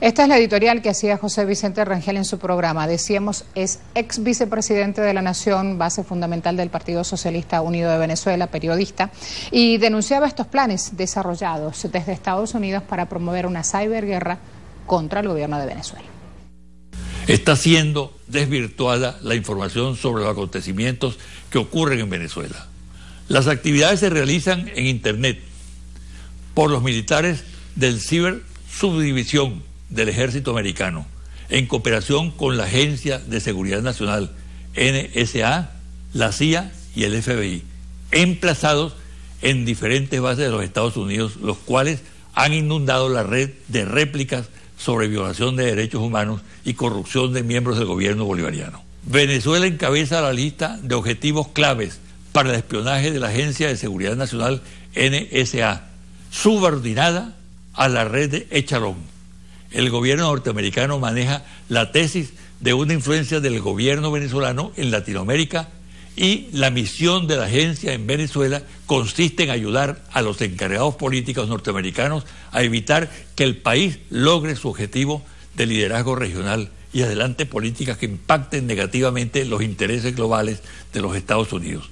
Esta es la editorial que hacía José Vicente Rangel en su programa. Decíamos, es ex vicepresidente de la Nación, base fundamental del Partido Socialista Unido de Venezuela, periodista, y denunciaba estos planes desarrollados desde Estados Unidos para promover una ciberguerra contra el gobierno de Venezuela. Está siendo desvirtuada la información sobre los acontecimientos que ocurren en Venezuela. Las actividades se realizan en Internet por los militares del ciber subdivisión del ejército americano, en cooperación con la Agencia de Seguridad Nacional, NSA, la CIA y el FBI, emplazados en diferentes bases de los Estados Unidos, los cuales han inundado la red de réplicas sobre violación de derechos humanos y corrupción de miembros del gobierno bolivariano. Venezuela encabeza la lista de objetivos claves para el espionaje de la Agencia de Seguridad Nacional NSA, subordinada a la red de Echalón el gobierno norteamericano maneja la tesis de una influencia del gobierno venezolano en Latinoamérica y la misión de la agencia en Venezuela consiste en ayudar a los encargados políticos norteamericanos a evitar que el país logre su objetivo de liderazgo regional y adelante políticas que impacten negativamente los intereses globales de los Estados Unidos.